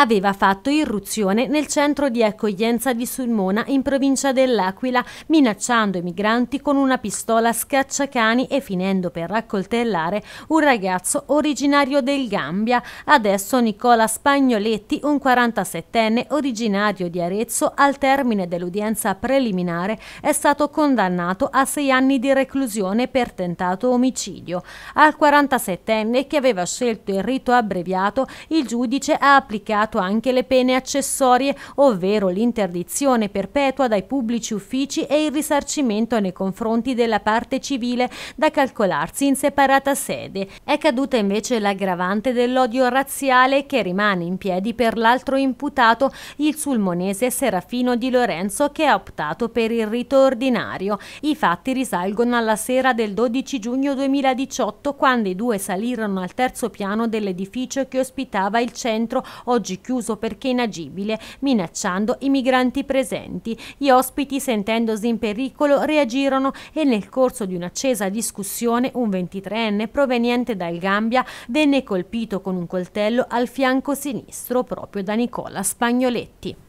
aveva fatto irruzione nel centro di accoglienza di Sulmona in provincia dell'Aquila, minacciando i migranti con una pistola scacciacani e finendo per raccoltellare un ragazzo originario del Gambia. Adesso Nicola Spagnoletti, un 47enne originario di Arezzo, al termine dell'udienza preliminare è stato condannato a sei anni di reclusione per tentato omicidio. Al 47enne che aveva scelto il rito abbreviato, il giudice ha applicato aumentato anche le pene accessorie, ovvero l'interdizione perpetua dai pubblici uffici e il risarcimento nei confronti della parte civile da calcolarsi in separata sede. È caduta invece l'aggravante dell'odio razziale che rimane in piedi per l'altro imputato, il sulmonese Serafino Di Lorenzo, che ha optato per il rito ordinario. I fatti risalgono alla sera del 12 giugno 2018, quando i due salirono al terzo piano dell'edificio che ospitava il centro, oggi chiuso perché inagibile, minacciando i migranti presenti. Gli ospiti, sentendosi in pericolo, reagirono e nel corso di un'accesa discussione un 23enne proveniente dal Gambia venne colpito con un coltello al fianco sinistro proprio da Nicola Spagnoletti.